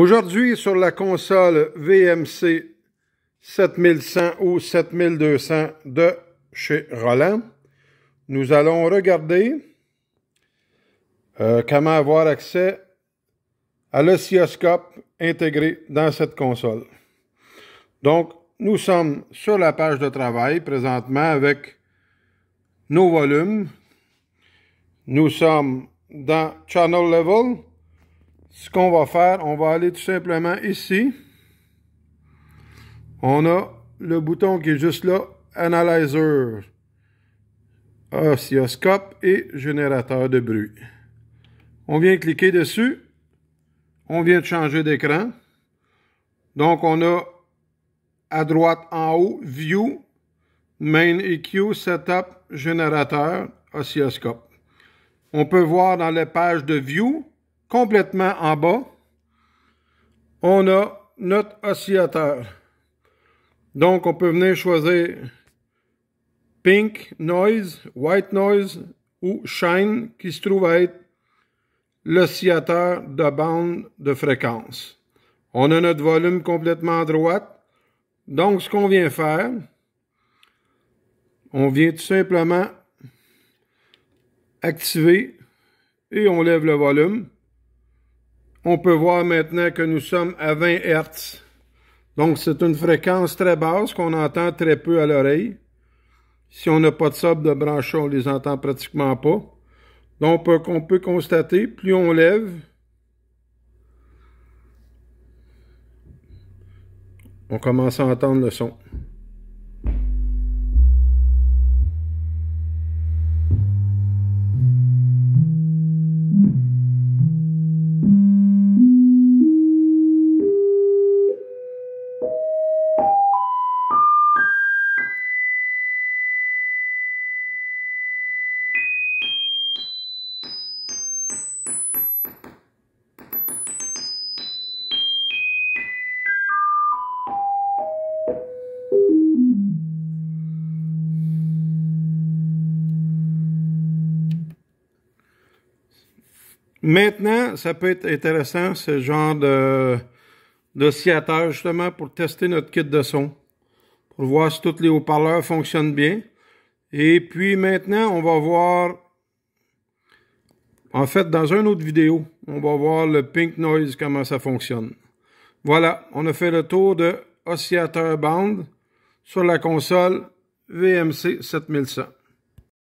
Aujourd'hui, sur la console VMC 7100 ou 7200 de chez Roland, nous allons regarder euh, comment avoir accès à l'oscilloscope intégré dans cette console. Donc, nous sommes sur la page de travail présentement avec nos volumes. Nous sommes dans Channel Level, ce qu'on va faire, on va aller tout simplement ici. On a le bouton qui est juste là, Analyzer, oscilloscope et générateur de bruit. On vient cliquer dessus. On vient de changer d'écran. Donc, on a à droite en haut, View, Main EQ, Setup, Générateur, Oscilloscope. On peut voir dans les pages de View, complètement en bas, on a notre oscillateur. Donc, on peut venir choisir Pink Noise, White Noise ou Shine qui se trouve être l'oscillateur de bande de fréquence. On a notre volume complètement à droite. Donc, ce qu'on vient faire, on vient tout simplement activer et on lève le volume on peut voir maintenant que nous sommes à 20 Hertz. Donc, c'est une fréquence très basse qu'on entend très peu à l'oreille. Si on n'a pas de sable de branchon, on les entend pratiquement pas. Donc, euh, on peut constater, plus on lève, on commence à entendre le son. Maintenant, ça peut être intéressant, ce genre de d'oscillateur, justement, pour tester notre kit de son, pour voir si tous les haut-parleurs fonctionnent bien. Et puis maintenant, on va voir, en fait, dans une autre vidéo, on va voir le pink noise, comment ça fonctionne. Voilà, on a fait le tour de oscillateur band sur la console VMC 7100.